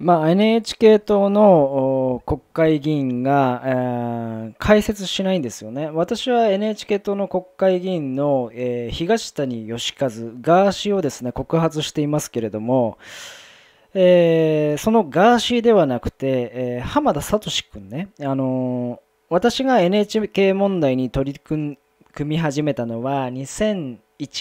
まあ、NHK 党の国会議員が、えー、解説しないんですよね。私は NHK 党の国会議員の、えー、東谷義和、ガーシーをですね、告発していますけれども、えー、そのガーシーではなくて、えー、浜田聡君ね、あの私が NHK 問題に取り組み始めたのは2001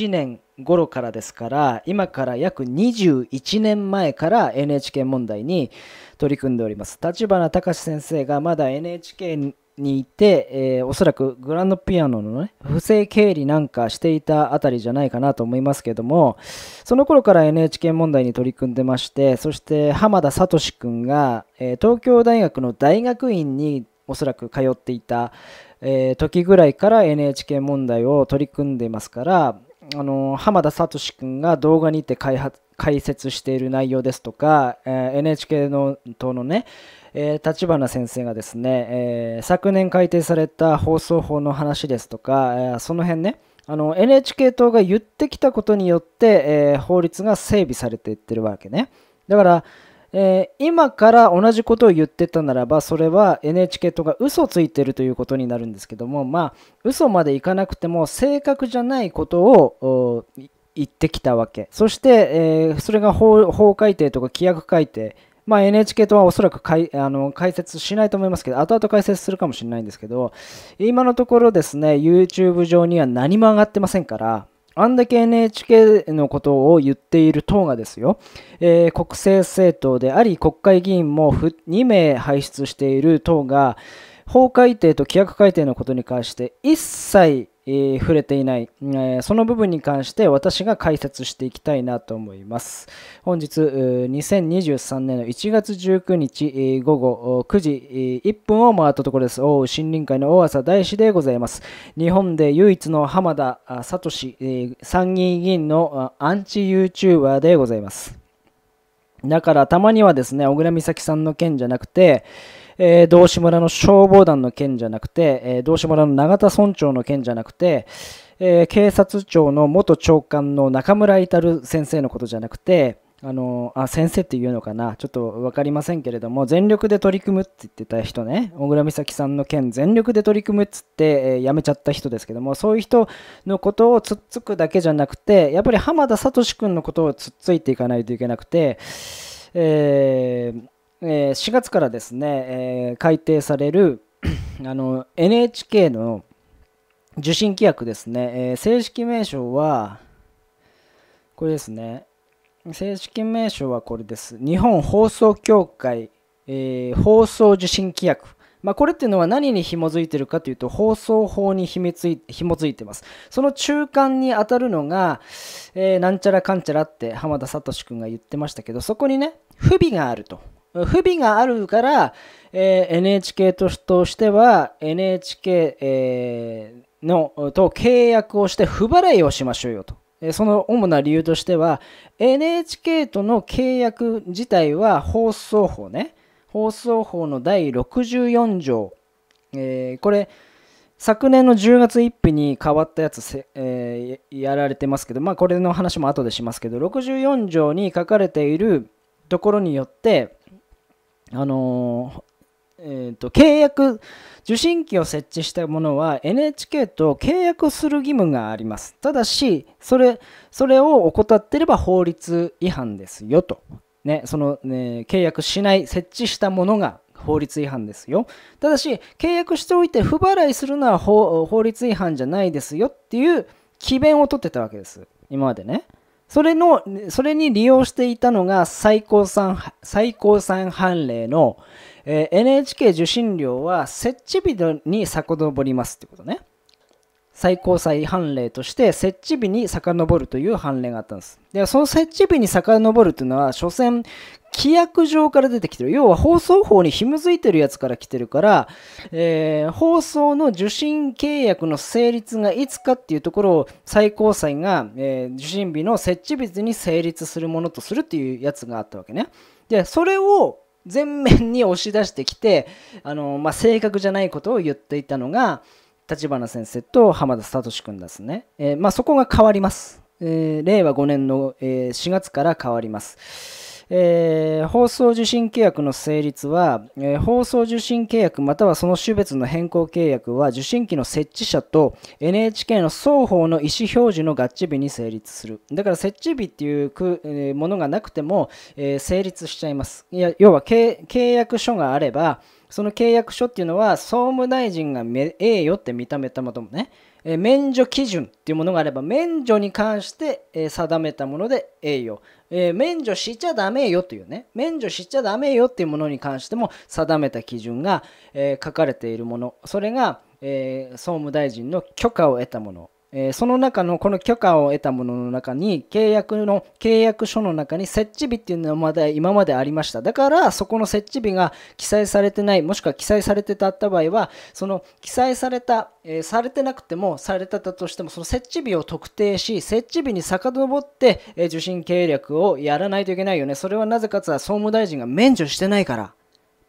年頃からですから今から約21年前から NHK 問題に取り組んでおります立花隆先生がまだ NHK にいて、えー、おそらくグランドピアノのね不正経理なんかしていたあたりじゃないかなと思いますけどもその頃から NHK 問題に取り組んでましてそして浜田聡君が、えー、東京大学の大学院におそらく通っていた、えー、時ぐらいから NHK 問題を取り組んでいますからあの浜田聡君が動画にて開発解説している内容ですとか、えー、NHK の党のね、えー、立花先生がですね、えー、昨年改定された放送法の話ですとか、えー、その辺ねあの NHK 党が言ってきたことによって、え法律が整備されていってるわけねだからえー、今から同じことを言ってたならばそれは NHK 党が嘘ついてるということになるんですけどもまあ嘘までいかなくても正確じゃないことを言ってきたわけそして、えー、それが法改定とか規約改定まあ、NHK 党はおそらくかいあの解説しないと思いますけど、後々解説するかもしれないんですけど、今のところですね、YouTube 上には何も上がってませんから、あんだけ NHK のことを言っている党がですよ、えー、国政政党であり国会議員も2名輩出している党が法改定と規約改定のことに関して一切えー、触れていない、えー、その部分に関して私が解説していきたいなと思います。本日、2023年の1月19日、えー、午後9時1分を回ったところです。大森林会の大浅大師でございます。日本で唯一の浜田聡参議院議員のアンチ YouTuber でございます。だからたまにはですね、小倉美咲さんの件じゃなくて、えー、道志村の消防団の件じゃなくて、えー、道志村の永田村長の件じゃなくて、えー、警察庁の元長官の中村至先生のことじゃなくて、あのあ先生っていうのかなちょっと分かりませんけれども全力で取り組むって言ってた人ね小倉美咲さんの件全力で取り組むっつって、えー、辞めちゃった人ですけどもそういう人のことをつっつくだけじゃなくてやっぱり浜田聡君のことをつっついていかないといけなくて、えーえー、4月からですね、えー、改定される あの NHK の受信規約ですね、えー、正式名称は、これですね、正式名称はこれです。日本放送協会、えー、放送受信規約。まあ、これっていうのは何に紐づいてるかというと放送法に紐づい紐いてます。その中間に当たるのが、えー、なんちゃらかんちゃらって浜田聡君が言ってましたけどそこにね不備があると不備があるから、えー、NHK としては NHK、えー、のと契約をして不払いをしましょうよと。その主な理由としては NHK との契約自体は放送法ね放送法の第64条、えー、これ昨年の10月1日に変わったやつ、えー、やられてますけど、まあ、これの話も後でしますけど64条に書かれているところによってあのえーと、契約受信機を設置したものは NHK と契約する義務がありますただしそれそれを怠ってれば法律違反ですよと、ねそのね、契約しない設置したものが法律違反ですよただし契約しておいて不払いするのは法律違反じゃないですよっていう詭弁を取ってたわけです今までねそれの、それに利用していたのが最高産、最高産判例の、えー、NHK 受信料は設置日に遡りますってことね。最高裁判例として設置日に遡るという判例があったんです。でその設置日に遡るというのは所詮規約上から出てきてる要は放送法に紐づいてるやつから来てるから、えー、放送の受信契約の成立がいつかっていうところを最高裁が、えー、受信日の設置日に成立するものとするっていうやつがあったわけね。でそれを前面に押し出してきてあの、まあ、正確じゃないことを言っていたのが立花先生と浜田聡君ですね、えー、まあ、そこが変わります、えー、令和5年の、えー、4月から変わります、え放送受信契約の成立は、え放送受信契約またはその種別の変更契約は受信機の設置者と NHK の双方の意思表示の合致日に成立するだから設置日っていうく、えものがなくても、え成立しちゃいますいや要は契約書があれば、その契約書っていうのは総務大臣が栄誉って認めたものね、え免除基準っていうものがあれば免除に関して、え定めたもので栄誉、え免除しちゃダメよというね免除しちゃダメよっていうものに関しても定めた基準が、え書かれているものそれが、え総務大臣の許可を得たものえその中のこの許可を得たものの中に契約の契約書の中に設置日っていうのはまだ今までありましただからそこの設置日が記載されてないもしくは記載されてたった場合はその記載された、えされてなくてもされてたとしてもその設置日を特定し設置日に遡って、え受信契約をやらないといけないよねそれはなぜかつは総務大臣が免除してないからっ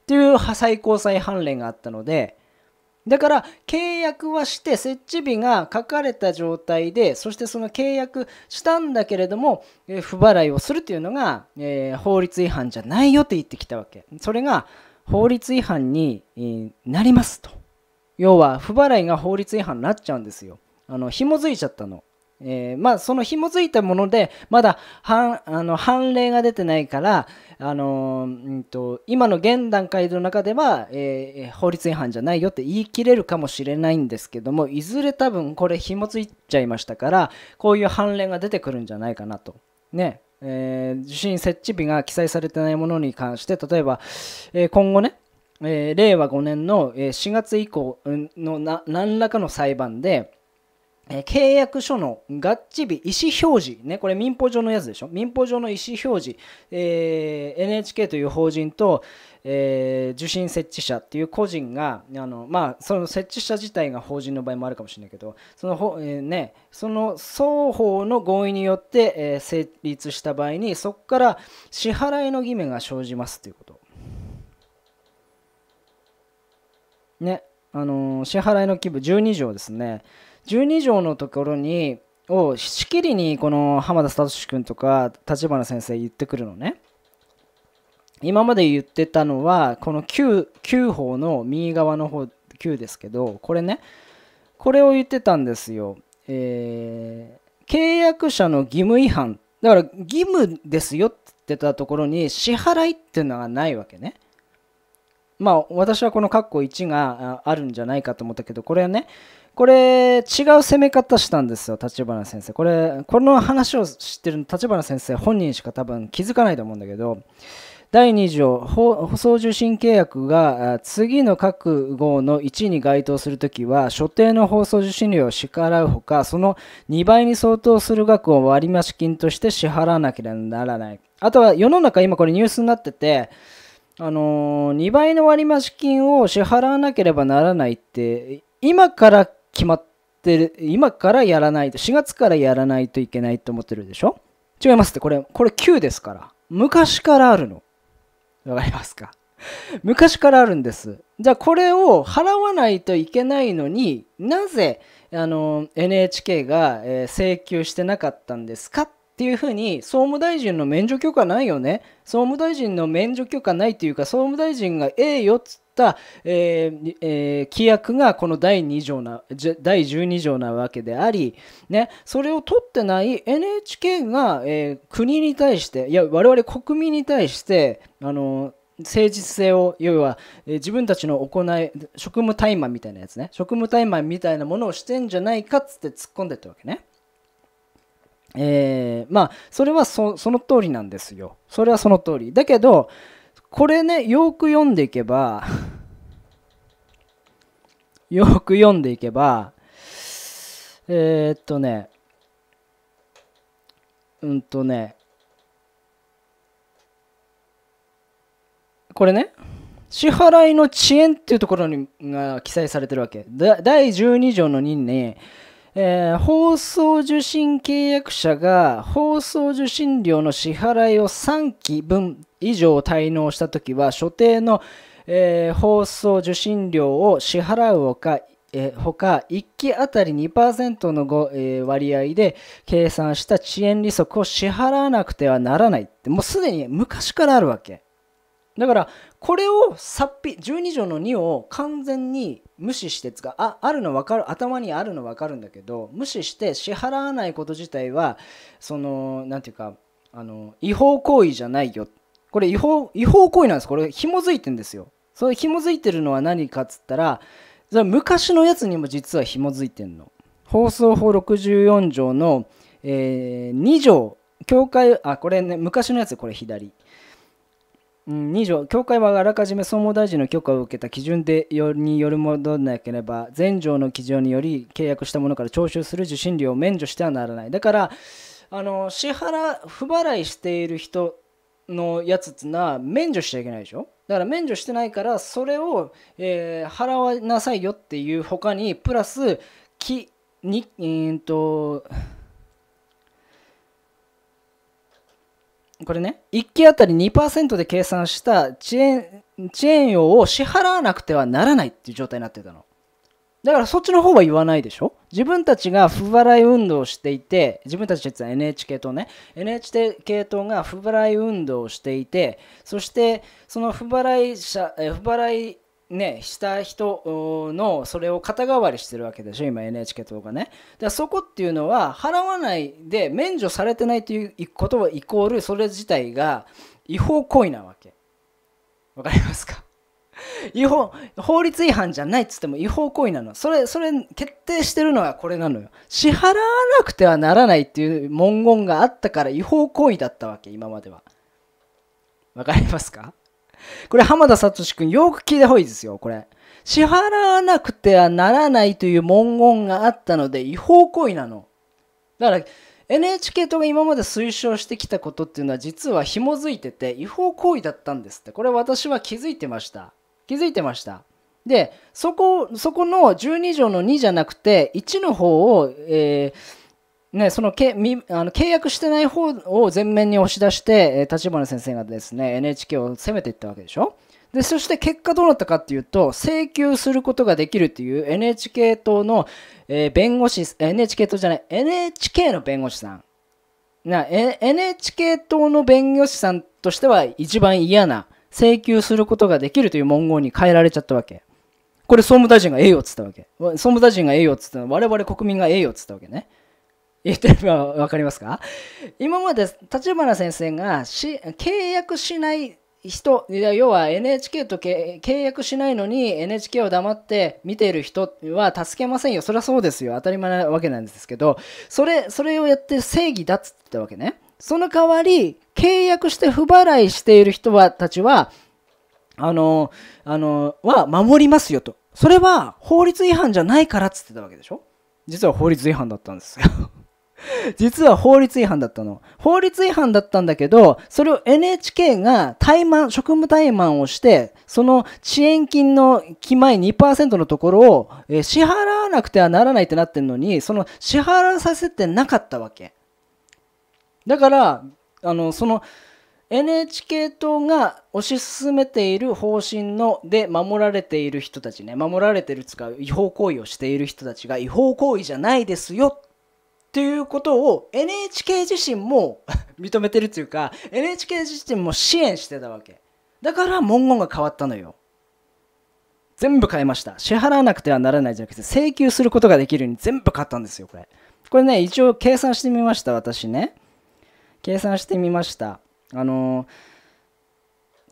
ていう最高裁判例があったのでだから契約はして設置日が書かれた状態でそしてその契約したんだけれども、え不払いをするというのが、えー、法律違反じゃないよって言ってきたわけそれが法律違反に、なりますと要は不払いが法律違反になっちゃうんですよあの紐づいちゃったのえー、まあその紐づいたものでまだ判あの判例が出てないから、あのうんと、今の現段階の中では、えー、法律違反じゃないよって言い切れるかもしれないんですけどもいずれ多分これ紐づいちゃいましたからこういう判例が出てくるんじゃないかなと。ねえー、受信設置日が記載されてないものに関して例えば、えー、今後ねえー、令和5年の4月以降のな何らかの裁判で、え契約書の合致日、意思表示、ね、これ民法上のやつでしょ、民法上の意思表示、えー、NHK という法人と、えー、受信設置者っていう個人が、あのまあ、その設置者自体が法人の場合もあるかもしれないけど、その,、えー、ね、その双方の合意によって、えー、成立した場合に、そこから支払いの義務が生じますということ。ね、あの支払いの規模12条ですね。12条のところにをしきりにこの浜田聡君とか立花先生言ってくるのね。今まで言ってたのはこの 9, 9法の右側の方9ですけどこれねこれを言ってたんですよ。えー、契約者の義務違反だから義務ですよって言ってたところに支払いっていうのがないわけね。まあ私はこの括弧1があるんじゃないかと思ったけどこれはねこれ違う攻め方したんですよ立花先生これこの話を知ってる立花先生本人しか多分気づかないと思うんだけど第2条放送受信契約が次の各号の1に該当するときは所定の放送受信料を支払うほかその2倍に相当する額を割増金として支払わなければならないあとは世の中今これニュースになっててあのー、2倍の割増金を支払わなければならないって今から決まってる、今からやらないと、4月からやらないといけないと思ってるでしょ違いますって、これ、これ9ですから。昔からあるの。わかりますか昔からあるんです。じゃあこれを払わないといけないのになぜあの NHK が、え請求してなかったんですかっていうふうに総務大臣の免除許可ないよね総務大臣の免除許可ないというか総務大臣がええよっつっ、えーえー、規約がこの第 ,2 条な第12条なわけであり、ね、それを取ってない NHK が、えー、国に対していや我々国民に対してあの誠実性を要は、え自分たちの行い職務怠慢みたいなやつね職務怠慢みたいなものをしてんじゃないかっつって突っ込んでったわけね。えー、まあそれはその通りなんですよ。それはその通り。だけどこれね、よく読んでいけば よく読んでいけば、えー、っとね、うんとね、これね、支払いの遅延っていうところにが記載されてるわけ。第12条の任に、ね、えー、放送受信契約者が放送受信料の支払いを3期分以上滞納した時は所定の、えー、放送受信料を支払うほかえほ1期あたり2%のご、えー、割合で計算した遅延利息を支払わなくてはならないってもうすでに昔からあるわけだからこれをさっぴ12条の2を完全に無視してつかああるの分かる頭にあるの分かるんだけど無視して支払わないこと自体はその何ていうかあの違法行為じゃないよこれ違法違法行為なんですこれ紐づいてんですよそれ紐づいてるのは何かっつったら昔のやつにも実は紐づいてんの放送法64条の、えー、2条教会あこれね昔のやつこれ左2条教会はあらかじめ総務大臣の許可を受けた基準でよによるものでなければ全条の基準により契約したものから徴収する受信料を免除してはならないだからあの支払不払いしている人のやつって免除しちゃいけないでしょだから免除してないからそれを、えー、払わなさいよっていう他にプラス木にうんとこれね1機当たり2%で計算した遅延遅延を支払わなくてはならないっていう状態になってたの。だからそっちの方は言わないでしょ自分たちが不払い運動をしていて自分たちは NHK 党ね NHK 党が不払い運動をしていてそしてその不払い者不払いね、した人のそれを肩代わりしてるわけでしょ今 NHK 党がねだからそこっていうのは払わないで免除されてないということはイコールそれ自体が違法行為なわけわかりますか違法、法律違反じゃないっつっても違法行為なの。それ、それ、決定してるのはこれなのよ。支払わなくてはならないっていう文言があったから違法行為だったわけ、今までは。わかりますかこれ、浜田聡君、よく聞いた方がいいですよ、これ。支払わなくてはならないという文言があったので違法行為なの。だから、NHK 党が今まで推奨してきたことっていうのは実は紐づいてて違法行為だったんですってこれ私は気づいてました気づいてましたでそこそこの12条の2じゃなくて1の方を、えー、ね、そのけみあの契約してない方を前面に押し出して立花先生がですね NHK を攻めていったわけでしょでそして結果どうなったかっていうと請求することができるっていう NHK 党の、えー、弁護士 NHK 党じゃない NHK の弁護士さんな NHK 党の弁護士さんとしては一番嫌な請求することができるという文言に変えられちゃったわけ。これ総務大臣がええよっつったわけ。総務大臣がええよっつったのは我々国民がええよっつったわけね。言ってるのは分かりますか今まで立花先生が契約しない人いや要は NHK と契約しないのに NHK を黙って見ている人は助けませんよそりゃそうですよ当たり前なわけなんですけどそれそれをやって正義だっつったわけねその代わり契約して不払いしている人はたちは、あの、あの、は守りますよと。それは法律違反じゃないからっつってたわけでしょ実は法律違反だったんですよ 実は法律違反だったの。法律違反だったんだけど、それを NHK が怠慢、職務怠慢をして、その遅延金の期前2%のところを、え支払わなくてはならないってなってるのに、その支払わさせてなかったわけ。だから、あのその NHK 党が推し進めている方針ので守られている人たちね守られてるつか違法行為をしている人たちが違法行為じゃないですよっていうことを NHK 自身も 認めてるっていうか NHK 自身も支援してたわけだから文言が変わったのよ全部変えました支払わなくてはならないじゃなくて請求することができるように全部買ったんですよこれこれね一応計算してみました私ね計算してみました。あの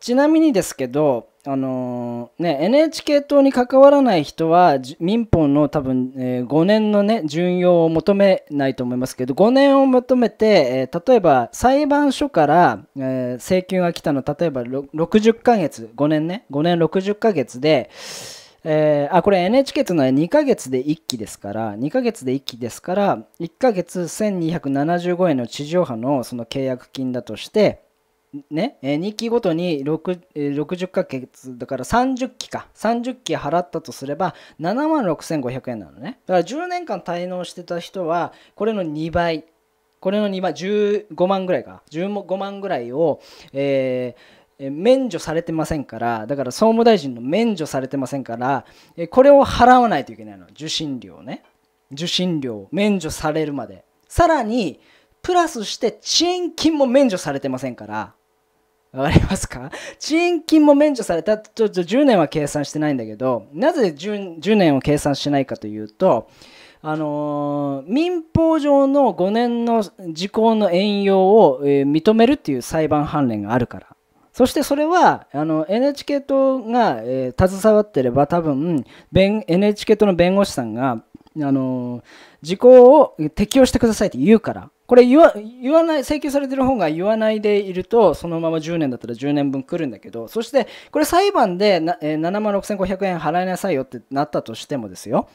ちなみにですけど、あのね、NHK 党に関わらない人は民法の多分、えー、5年の、ね、順用を求めないと思いますけど5年を求めて、えー、例えば裁判所から、えー、請求が来たの例えば60ヶ月5年ね5年60ヶ月で、えー、あこれ NHK というのは2ヶ月で1期ですから2ヶ月で1期ですから1ヶ月1275円の地上波のその契約金だとしてね、え2期ごとに60ヶ月だから30期か30期払ったとすれば7万6500円なのねだから10年間滞納してた人はこれの2倍これの2倍15万ぐらいか15万ぐらいを、えー免除されてませんからだから総務大臣の免除されてませんからこれを払わないといけないの受信料ね受信料免除されるまでさらにプラスして遅延金も免除されてませんからわかりますか遅延金も免除されたちょっと10年は計算してないんだけどなぜ 10, 10年を計算しないかというとあのー、民法上の5年の時効の延用を、えー、認めるっていう裁判判例があるからそしてそれはあの NHK 党が、えー、携わってれば多分 NHK 党の弁護士さんがあの時効を適用してくださいって言うからこれ言わない請求されてる方が言わないでいるとそのまま10年だったら10年分来るんだけどそしてこれ裁判でな、えー、7万6500円払いなさいよってなったとしてもですよ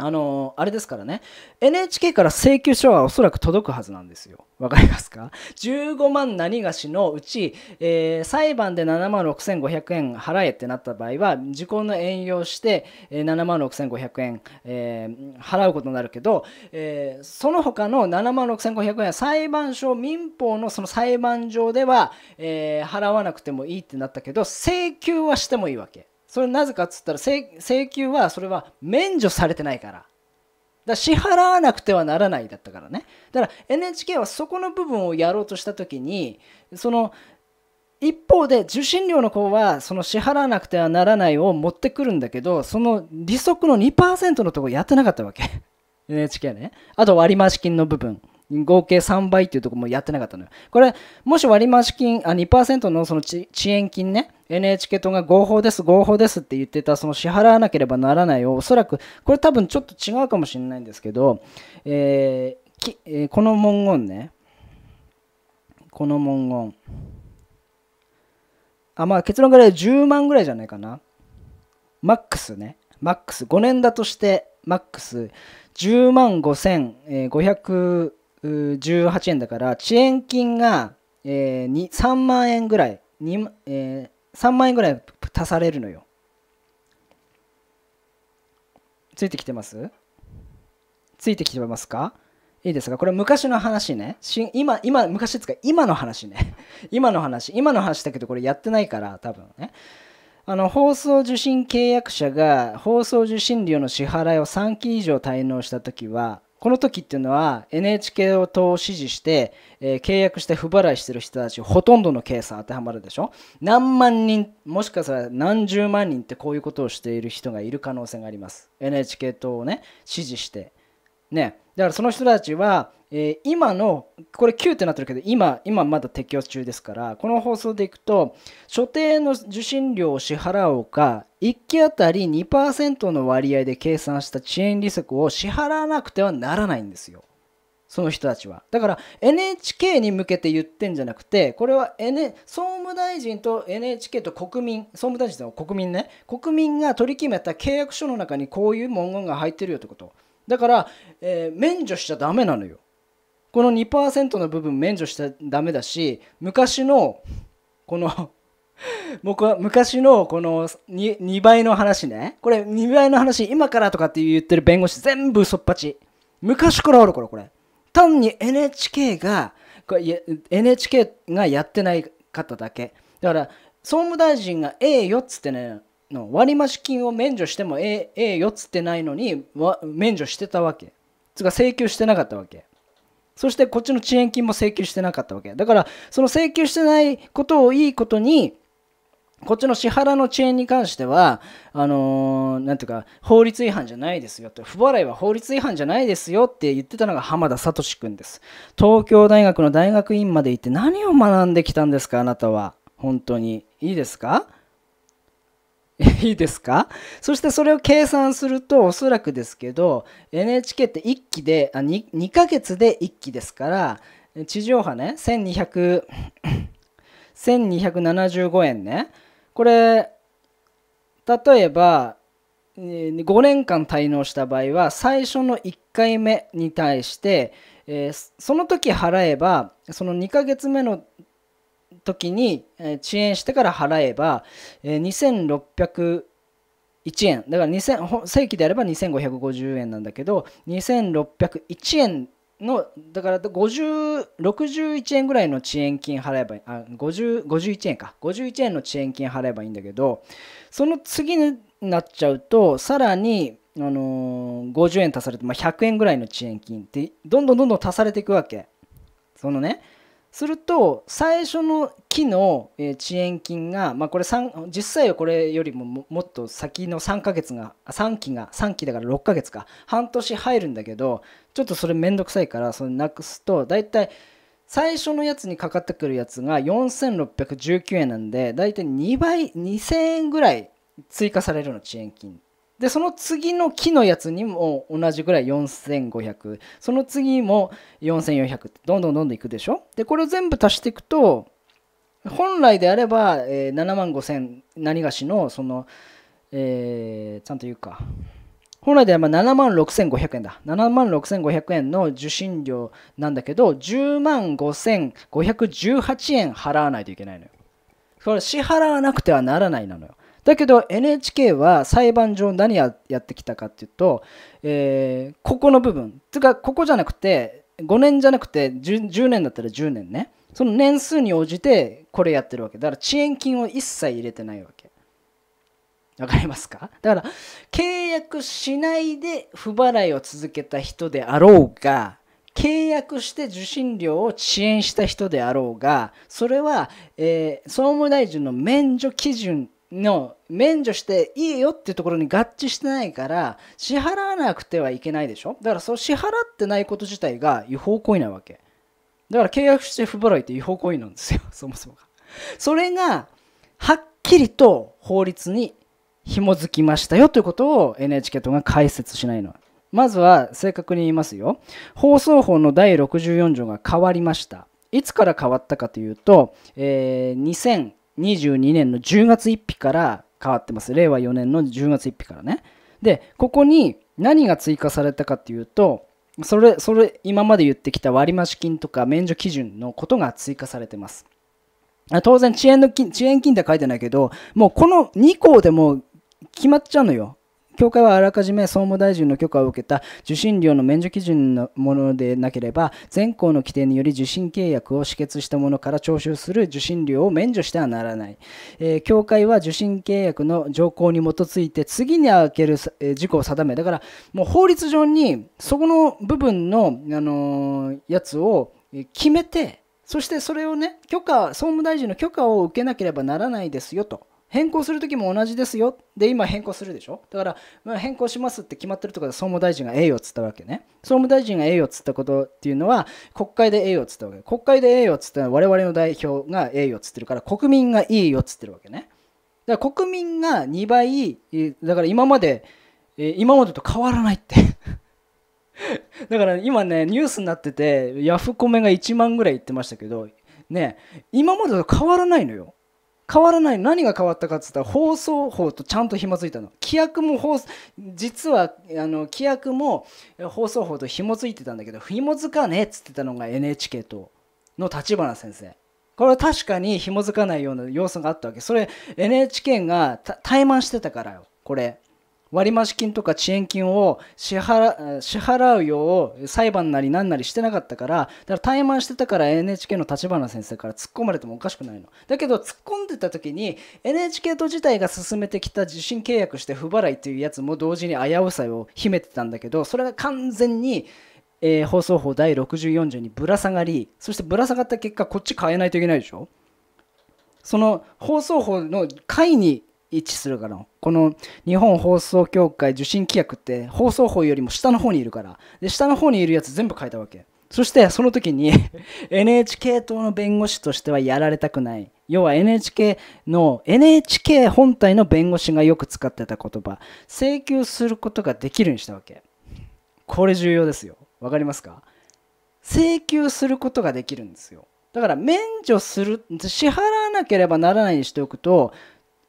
あのー、あれですからね、NHK から請求書はおそらく届くはずなんですよ。わかりますか ?15 万何がしのうち、えー、裁判で7万6500円払えってなった場合は、時効の援用して、え7万6500円、えー、払うことになるけど、えー、その他の7万6500円は裁判所、民法のその裁判上では、え払わなくてもいいってなったけど、請求はしてもいいわけ。それなぜかっつったら請求はそれは免除されてないからだ支払わなくてはならないだったからねだから NHK はそこの部分をやろうとした時にその一方で受信料の方はその支払わなくてはならないを持ってくるんだけどその利息の2%のとこやってなかったわけ NHK ねあと割増金の部分合計3倍っていうとこもやってなかったのよこれもし割増金あ2%のその遅延金ね NHK 党が合法です、合法ですって言ってた、その支払わなければならないを、おそらく、これ多分ちょっと違うかもしれないんですけど、えー、きえー、この文言ね、この文言。あ、まあ結論から10万ぐらいじゃないかな。マックスね。マックス。5年だとして、マックス10万5518円だから、遅延金が、えー、3万円ぐらい。2えー3万円ぐらい足されるのよついてきてますついてきてますかいいですかこれ昔の話ねし今今昔ですか今の話ね 今の話今の話だけどこれやってないから多分ねあの放送受信契約者が放送受信料の支払いを3期以上滞納した時はこの時っていうのは NHK 党を支持して、えー、契約して不払いしてる人たちほとんどの計算当てはまるでしょ何万人もしかしたら何十万人ってこういうことをしている人がいる可能性があります NHK 党をね支持してねだからその人たちは、えー、今のこれ9ってなってるけど今今まだ適用中ですからこの放送でいくと所定の受信料を支払おうか1期当たり2%の割合で計算した遅延利息を支払わなくてはならないんですよ。その人たちは。だから NHK に向けて言ってんじゃなくて、これは、N、総務大臣と NHK と国民、総務大臣と国民ね、国民が取り決めた契約書の中にこういう文言が入ってるよってこと。だから、えー、免除しちゃダメなのよこの2%の部分免除しちゃダメだし昔のこの僕は 昔のこの 2, 2倍の話ねこれ2倍の話今からとかって言ってる弁護士全部そっぱち昔からあるからこれ単に NHK が NHK がやってない方だけだから総務大臣がええよっつってねの割増金を免除してもえええよっつってないのに免除してたわけつか請求してなかったわけそしてこっちの遅延金も請求してなかったわけだからその請求してないことをいいことにこっちの支払いの遅延に関しては、あのー、なんていうか、法律違反じゃないですよって、不払いは法律違反じゃないですよって言ってたのが浜田聡君です。東京大学の大学院まで行って何を学んできたんですか、あなたは。本当に。いいですか いいですかそしてそれを計算するとおそらくですけど NHK って1期であ 2, かヶ月で1期ですから地上波ね1 2 7 5円ねこれ例えば5年間滞納した場合は最初の1回目に対してその時払えばその2ヶ月目の時に、遅延してから払えば、2601円だから2000正規であれば2550円なんだけど2601円のだから61円ぐらいの遅延金払えばあ5 51円か51円の遅延金払えばいいんだけどその次になっちゃうとさらに、あのー、50円足されて、まあ、100円ぐらいの遅延金ってどんどんどんどん足されていくわけそのねすると最初の期の遅延金が、まあ、これ実際はこれよりももっと先の3ヶ月が3期が3期だから6ヶ月か半年入るんだけどちょっとそれめんどくさいからそれなくすと大体最初のやつにかかってくるやつが4619円なんで大体2倍2000円ぐらい追加されるの遅延金でその次の木のやつにも同じぐらい4500その次も4400ってどんどんどんどんいくでしょでこれを全部足していくと本来であれば、えー、7万5000何がしのその、えー、ちゃんと言うか本来であれば7万6500円だ7万6500円の受信料なんだけど10万5518円払わないといけないのよそれ支払わなくてはならないなのよだけど NHK は裁判上何やってきたかっていうと、えー、ここの部分つかここじゃなくて5年じゃなくて 10, 10年だったら10年ねその年数に応じてこれやってるわけだから遅延金を一切入れてないわけわかりますかだから契約しないで不払いを続けた人であろうが契約して受信料を遅延した人であろうがそれは、えー、総務大臣の免除基準の免除していいよっていうところに合致してないから支払わなくてはいけないでしょだからその支払ってないこと自体が違法行為なわけだから契約して不払いって違法行為なんですよ そもそもがそれがはっきりと法律に紐づきましたよということを NHK 党が解説しないのはまずは正確に言いますよ放送法の第64条が変わりましたいつから変わったかというと、えー、22年の10月1日から変わってます。令和4年の10月1日からね。で、ここに何が追加されたかっていうと、それ、それ、今まで言ってきた割増金とか免除基準のことが追加されてます。当然遅延の金、遅延金って書いてないけど、もうこの2項でも決まっちゃうのよ。協会はあらかじめ総務大臣の許可を受けた受信料の免除基準のものでなければ、全校の規定により受信契約を止血したものから徴収する受信料を免除してはならない。えー、会は受信契約の条項に基づいて次に開ける、えー、事項を定め、だからもう法律上にそこの部分の、あのー、やつを決めて、そしてそれをね、許可、総務大臣の許可を受けなければならないですよと。変更する時も同じですよで今変更するでしょだから、まあ、変更しますって決まってるところで総務大臣がえよをつったわけね総務大臣がえよをつったことっていうのは国会でえよをつったわけ国会でえよをつったのは我々の代表がえよをつってるから国民がいいよっつってるわけねだから国民が2倍だから今まで今までと変わらないって だから今ねニュースになっててヤフコメが1万ぐらい言ってましたけどね今までと変わらないのよ変わらない何が変わったかっつったら放送法とちゃんと紐付いたの規約も放実はあの規約も放送法と紐付いてたんだけど紐付かねえっつってたのが NHK との立花先生これは確かに紐づかないような要素があったわけそれ NHK が怠慢してたからよこれ割増金とか遅延金を支払支払うよう裁判なり何なりしてなかったからだから怠慢してたから NHK の立花先生から突っ込まれてもおかしくないのだけど突っ込んでた時に NHK と自体が進めてきた受信契約して不払いというやつも同時に危うさを秘めてたんだけどそれが完全にえ放送法第6 4条にぶら下がりそしてぶら下がった結果こっち変えないといけないでしょその放送法の解に位置するから、この日本放送協会受信規約って放送法よりも下の方にいるから、で、下の方にいるやつ全部書いたわけ。そしてその時に NHK 党の弁護士としてはやられたくない。要は NHK の NHK 本体の弁護士がよく使ってた言葉、請求することができるにしたわけ。これ重要ですよ。わかりますか請求することができるんですよ。だから免除する、支払わなければならないにしておくと、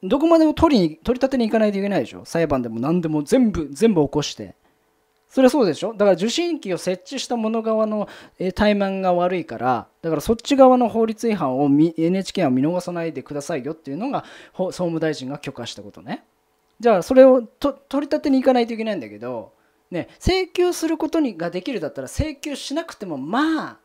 どこまでも取りに取り立てに行かないといけないでしょ裁判でも何でも全部全部起こしてそりゃそうでしょだから受信機を設置した者側の怠慢が悪いからだからそっち側の法律違反を NHK は見逃さないでくださいよっていうのが総務大臣が許可したことねじゃあそれを取り立てに行かないといけないんだけど、ね、請求することにができるだったら請求しなくてもまあ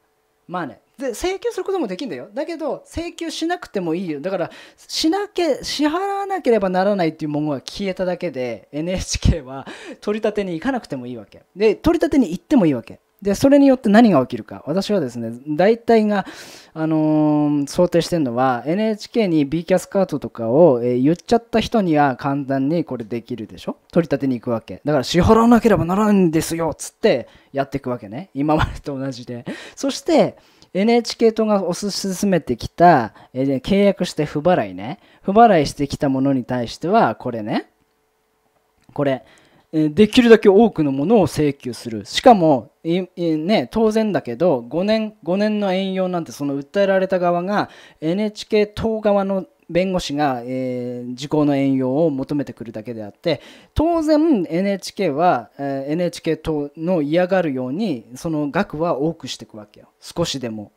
まあねで請求することもできるんだよだけど請求しなくてもいいよだからしなけ支払わなければならないっていうものが消えただけで NHK は取り立てに行かなくてもいいわけで取り立てに行ってもいいわけでそれによって何が起きるか私はですね大体が、あのー、想定してるのは NHK に B キャスカートとかを、えー、言っちゃった人には簡単にこれできるでしょ取り立てに行くわけだから支払わなければならないんですよっつってやっていくわけね今までと同じでそして NHK 党がおすすめてきた、えー、契約して不払いね不払いしてきたものに対してはこれねこれできるだけ多くのものを請求するしかもね、当然だけど5年 ,5 年の遠用なんてその訴えられた側が NHK 党側の弁護士が、えー、時効の援用を求めてくるだけであって当然 NHK は、えー、NHK 党の嫌がるようにその額は多くしていくわけよ少しでも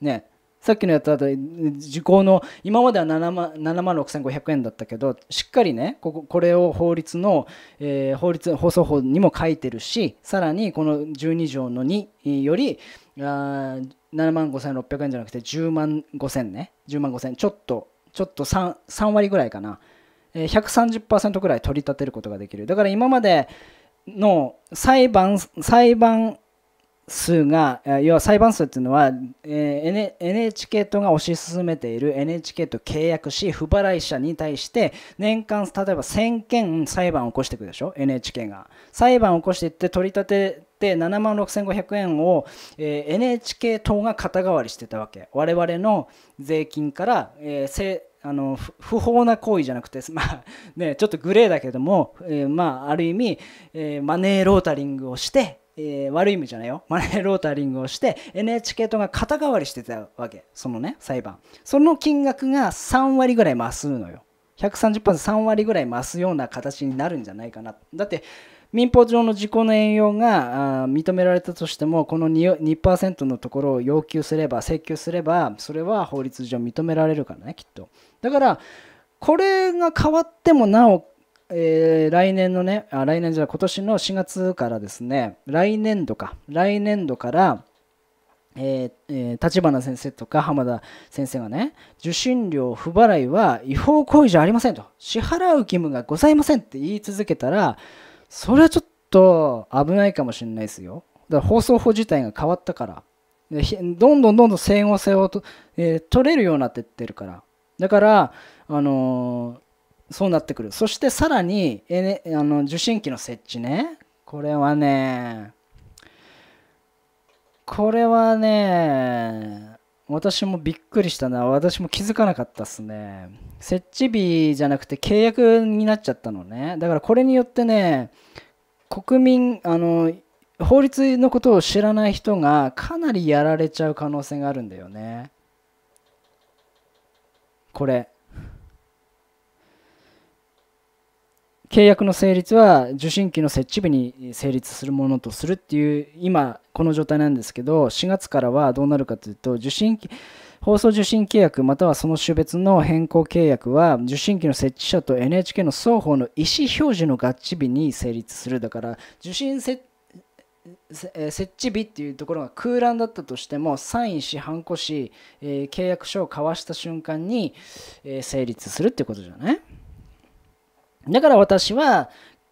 ねさっきのやった時効の今までは7万万6500円だったけどしっかりねこここれを法律の、えー、法律放送法にも書いてるしさらにこの12条の2よりあ7万5600円じゃなくて10万5000ね10万5000ちょっとちょっと 3, 3割ぐらいかな、えー、130%ぐらい取り立てることができるだから今までの裁判裁判数が要は裁判数っていうのは、えー、NHK 党が推し進めている NHK と契約し不払い者に対して年間例えば1000件裁判を起こしていくでしょ NHK が裁判を起こしていって取り立てって7万6500円を、NHK 党が肩代わりしてたわけ我々の税金から、えー、あの不法な行為じゃなくて、まあね、ちょっとグレーだけども、えー、まあ、ある意味、えー、マネーロータリングをして、えー、悪い意味じゃないよマネーロータリングをして NHK 党が肩代わりしてたわけそのね裁判その金額が3割ぐらい増すのよ 130%3 割ぐらい増すような形になるんじゃないかなだって民法上の事故の援用が認められたとしてもこの 2%, 2のところを要求すれば請求すればそれは法律上認められるからねきっとだからこれが変わってもなお、えー、来年のねあ来年じゃ今年の4月からですね来年度か来年度からえー、立花先生とか浜田先生がね受信料不払いは違法行為じゃありませんと支払う義務がございませんって言い続けたらそれはちょっと危ないかもしれないですよ。だから放送法自体が変わったから。でどんどんどんどん整合性をと、えー、取れるようになってってるから。だから、あのー、そうなってくる。そしてさらに、えー、あの受信機の設置ね。これはね、これはね、私もびっくりしたな。私も気づかなかったっすね。設置日じゃなくて契約になっちゃったのね。だからこれによってね、国民、あの、法律のことを知らない人がかなりやられちゃう可能性があるんだよね。これ。契約の成立は受信機の設置日に成立するものとするっていう今この状態なんですけど4月からはどうなるかというと受信機放送受信契約またはその種別の変更契約は受信機の設置者と NHK の双方の意思表示の合致日に成立するだから受信設置日っていうところが空欄だったとしてもサインし、ハンコし、えー、契約書を交わした瞬間に、えー、成立するってことじゃないだから私は、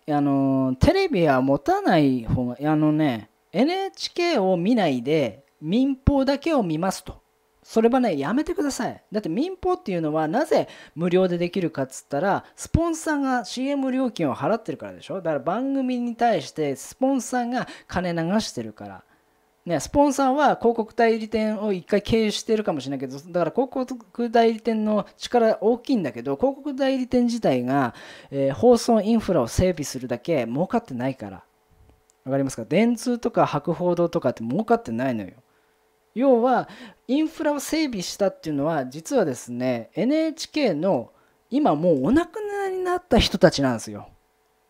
あの、テレビは持たない方が、あのね、NHK を見ないで民放だけを見ますと。それはね、やめてください。だって民放っていうのはなぜ無料でできるかっつったら、スポンサーが CM 料金を払ってるからでしょだから番組に対してスポンサーが金流してるから。ね、スポンサーは広告代理店を一回経由してるかもしれないけどだから広告代理店の力大きいんだけど広告代理店自体が、えー、放送インフラを整備するだけ儲かってないから分かりますか電通とか博報堂とかって儲かってないのよ要はインフラを整備したっていうのは実はですね NHK の今もうお亡くなりになった人たちなんですよ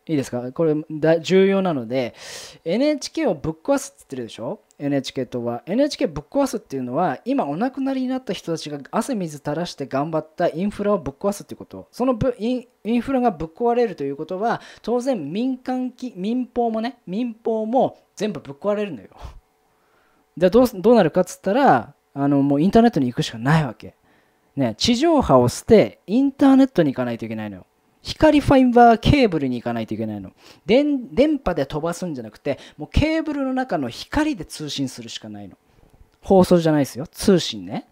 いいですかこれだ重要なので NHK をぶっ壊すって言ってるでしょ NHK とは NHK ぶっ壊すっていうのは今お亡くなりになった人たちが汗水垂らして頑張ったインフラをぶっ壊すっていうことそのぶインフラがぶっ壊れるということは当然民間機民放もね民放も全部ぶっ壊れるのよじどうどうなるかっつったらあのもうインターネットに行くしかないわけね地上波を捨てインターネットに行かないといけないのよ光ファインバーケーブルに行かないといけないの。電波で飛ばすんじゃなくて、もうケーブルの中の光で通信するしかないの。放送じゃないですよ。通信ね。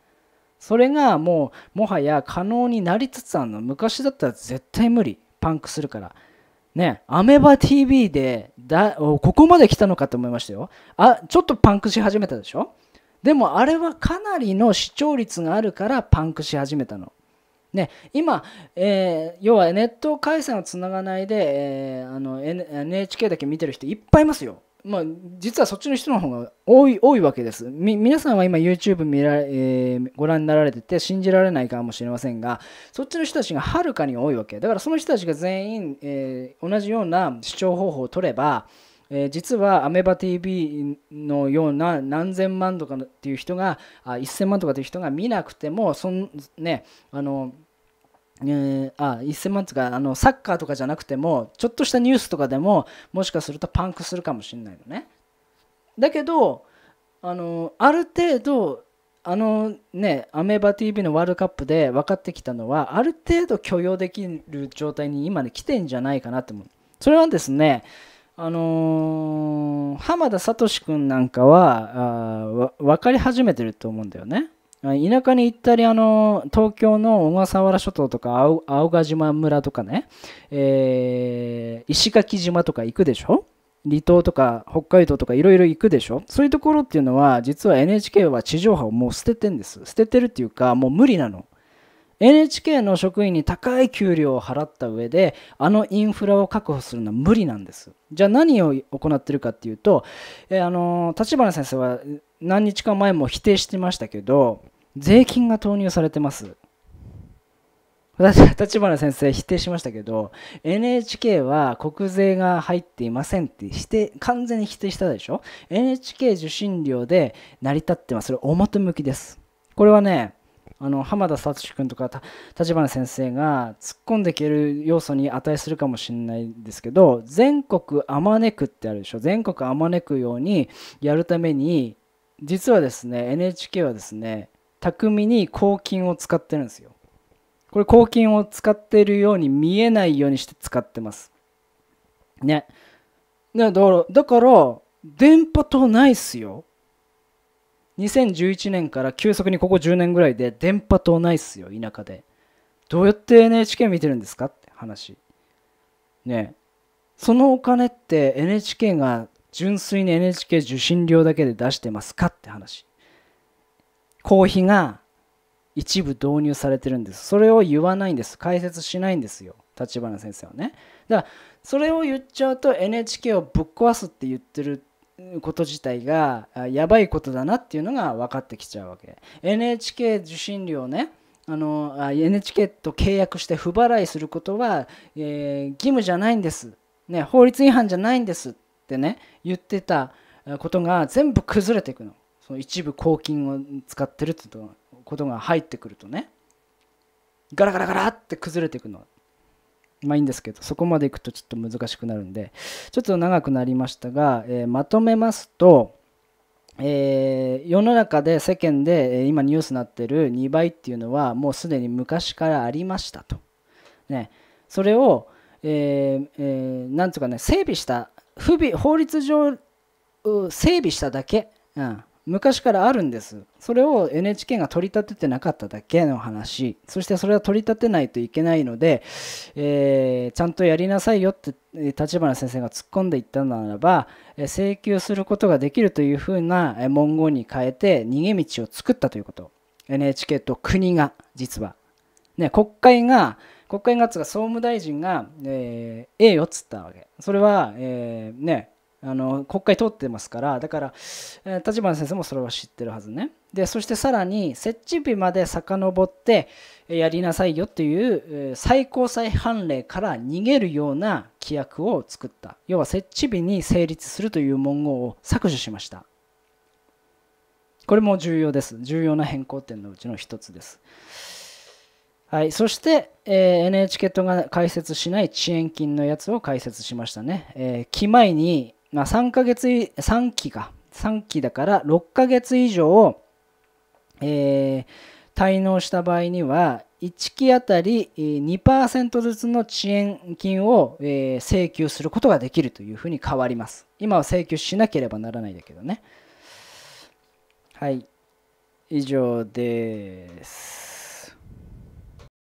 それがもう、もはや可能になりつつあるの。昔だったら絶対無理。パンクするから。ね、アメバ TV でだここまで来たのかと思いましたよ。あ、ちょっとパンクし始めたでしょでもあれはかなりの視聴率があるからパンクし始めたの。ね、今、えー、要はネット回線をつながないで、えー、あの NHK だけ見てる人いっぱいいますよ。まあ、実はそっちの人の方が多い多いわけです。み皆さんは今 YouTube 見ら、えー、ご覧になられてて信じられないかもしれませんがそっちの人たちがはるかに多いわけだからその人たちが全員、えー、同じような視聴方法を取れば、えー、実はアメバ TV のような何千万とかっていう人があ1000万とかっていう人が見なくてもそんねあのえー、あ1000万とかあのサッカーとかじゃなくてもちょっとしたニュースとかでももしかするとパンクするかもしれないのね。だけどあのある程度あのねアメーバ TV のワールドカップで分かってきたのはある程度許容できる状態に今ね来てんじゃないかなって思う。それはですねあのー、浜田聡君なんかはあ分かり始めてると思うんだよね。田舎に行ったり、あの、東京の小笠原諸島とか青、青ヶ島村とかね、えー、石垣島とか行くでしょ離島とか北海道とかいろいろ行くでしょそういうところっていうのは、実は NHK は地上波をもう捨ててんです。捨ててるっていうか、もう無理なの。NHK の職員に高い給料を払った上であのインフラを確保するのは無理なんですじゃあ何を行ってるかっていうと、えー、あの立花先生は何日か前も否定してましたけど税金が投入されてます。私、立花先生否定しましたけど、NHK は国税が入っていませんってして完全に否定したでしょ ?NHK 受信料で成り立ってます。それ表向きです。これはね、あの浜田聡君とか立花先生が突っ込んでいける要素に値するかもしれないですけど全国あまねくってあるでしょ全国あまねくようにやるために実はですね NHK はですね巧みに抗菌を使ってるんですよこれ抗菌を使っているように見えないようにして使ってますねだからだから電波塔ないっすよ2011年から急速にここ10年ぐらいで電波塔ないっすよ田舎でどうやって NHK 見てるんですかって話ねそのお金って NHK が純粋に NHK 受信料だけで出してますかって話公費が一部導入されてるんですそれを言わないんです解説しないんですよ立花先生はねだからそれを言っちゃうと NHK をぶっ壊すって言ってること自体がやばいことだなっていうのが分かってきちゃうわけ NHK 受信料ねあの NHK と契約して不払いすることは、えー、義務じゃないんです、ね、法律違反じゃないんですってね言ってたことが全部崩れていくのその一部公金を使ってるってことが入ってくるとねガラガラガラって崩れていくのはまあいいんですけどそこまでいくとちょっと難しくなるんでちょっと長くなりましたが、えー、まとめますと、えー、世の中で世間で今ニュースになってる2倍っていうのはもうすでに昔からありましたと。ね、それを、えーえー、なんとかね整備した不備法律上整備しただけ、うん、昔からあるんですそれを NHK が取り立ててなかっただけの話そしてそれは取り立てないといけないので、えー、ちゃんとやりなさいよって立花先生が突っ込んでいったならば請求することができるというふうな文言に変えて逃げ道を作ったということ NHK と国が実は、ね、国会が国会がつが総務大臣が、えー、ええよっつったわけそれは、えー、ねあの国会通ってますからだから、えー、立花先生もそれは知ってるはずねでそしてさらに設置日まで遡ってやりなさいよという、えー、最高裁判例から逃げるような規約を作った要は設置日に成立するという文言を削除しましたこれも重要です重要な変更点のうちの一つですはい、そして、えー、NHK 党が開設しない遅延金のやつを開設しましたね。えー、期前にまあ、3ヶ月、3期か、3期だから6ヶ月以上、えー、滞納した場合には、1期あたり2%ずつの遅延金を、えー、請求することができるというふうに変わります。今は請求しなければならないだけどね。はい。以上です。